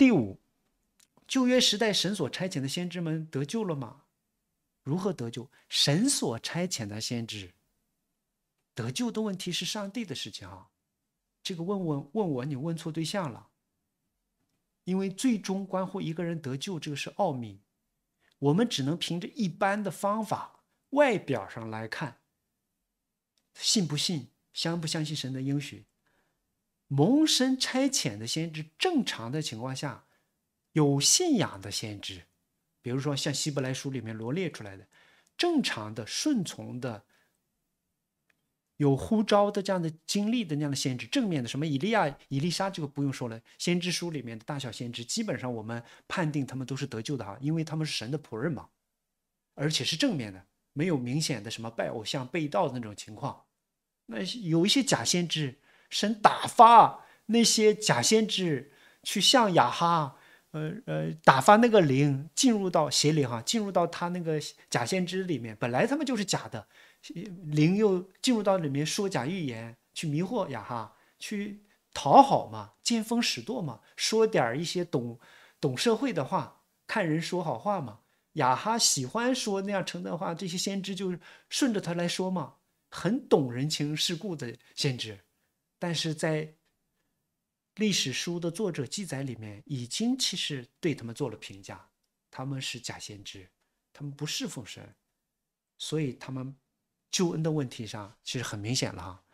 第五，旧约时代神所差遣的先知们得救了吗？如何得救？神所差遣的先知得救的问题是上帝的事情啊！这个问问问我，你问错对象了。因为最终关乎一个人得救，这个是奥秘，我们只能凭着一般的方法，外表上来看，信不信，相不相信神的应许。蒙神差遣的先知，正常的情况下，有信仰的先知，比如说像希伯来书里面罗列出来的，正常的顺从的，有呼召的这样的经历的那样的先知，正面的，什么以利亚、以利沙，这个不用说了。先知书里面的大小先知，基本上我们判定他们都是得救的哈，因为他们是神的仆人嘛，而且是正面的，没有明显的什么拜偶像、背道的那种情况。那有一些假先知。神打发那些假先知去向雅哈，呃呃，打发那个灵进入到邪灵哈，进入到他那个假先知里面。本来他们就是假的，灵又进入到里面说假预言，去迷惑雅哈，去讨好嘛，见风使舵嘛，说点一些懂懂社会的话，看人说好话嘛。雅哈喜欢说那样称赞话，这些先知就是顺着他来说嘛，很懂人情世故的先知。但是在历史书的作者记载里面，已经其实对他们做了评价，他们是假先知，他们不是奉神，所以他们救恩的问题上其实很明显了哈。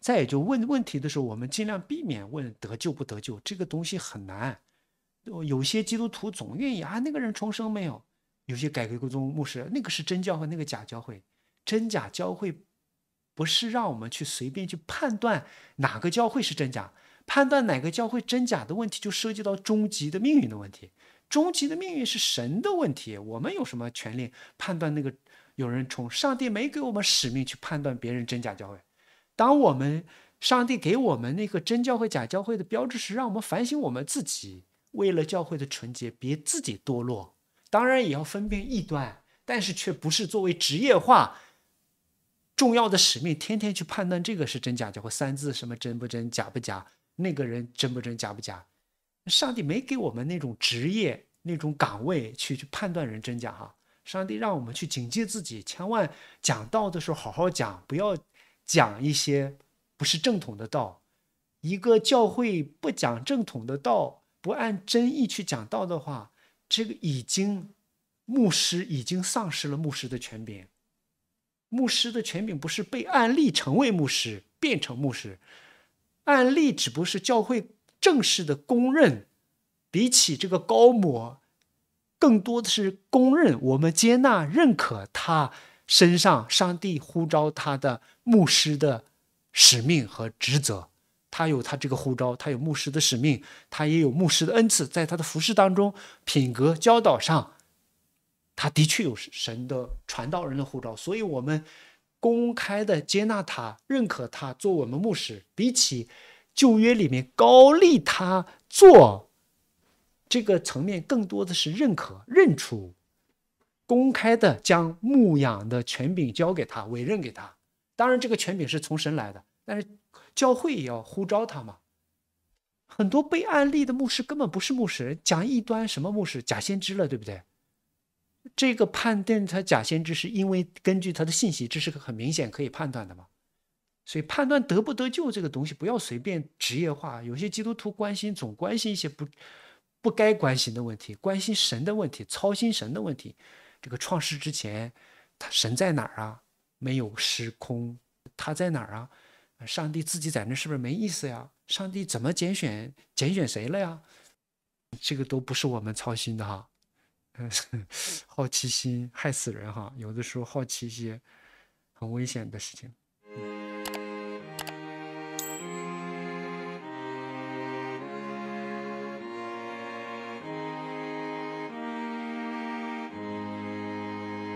再也就问问题的时候，我们尽量避免问得救不得救这个东西很难。有些基督徒总愿意啊，那个人重生没有？有些改革宗牧师，那个是真教会，那个假教会，真假教会。不是让我们去随便去判断哪个教会是真假，判断哪个教会真假的问题，就涉及到终极的命运的问题。终极的命运是神的问题，我们有什么权利判断那个？有人从上帝没给我们使命去判断别人真假教会？当我们上帝给我们那个真教会、假教会的标志时，让我们反省我们自己，为了教会的纯洁，别自己堕落。当然也要分辨异端，但是却不是作为职业化。重要的使命，天天去判断这个是真假假或三字什么真不真假不假，那个人真不真假不假。上帝没给我们那种职业、那种岗位去去判断人真假哈。上帝让我们去警戒自己，千万讲道的时候好好讲，不要讲一些不是正统的道。一个教会不讲正统的道，不按真意去讲道的话，这个已经牧师已经丧失了牧师的权柄。牧师的权柄不是被案例成为牧师，变成牧师。案例只不过是教会正式的公认。比起这个高摩，更多的是公认，我们接纳、认可他身上上帝呼召他的牧师的使命和职责。他有他这个呼召，他有牧师的使命，他也有牧师的恩赐，在他的服饰当中，品格教导上。他的确有神的传道人的护照，所以我们公开的接纳他，认可他做我们牧师。比起旧约里面高利他做这个层面，更多的是认可、认出、公开的将牧养的权柄交给他，委任给他。当然，这个权柄是从神来的，但是教会也要呼召他嘛。很多被安例的牧师根本不是牧师讲异端，什么牧师假先知了，对不对？这个判定他假先知，是因为根据他的信息，这是个很明显可以判断的嘛。所以判断得不得救这个东西，不要随便职业化。有些基督徒关心，总关心一些不不该关心的问题，关心神的问题，操心神的问题。这个创世之前，他神在哪儿啊？没有时空，他在哪儿啊？上帝自己在那是不是没意思呀？上帝怎么拣选？拣选谁了呀？这个都不是我们操心的哈。好奇心害死人哈，有的时候好奇一些很危险的事情。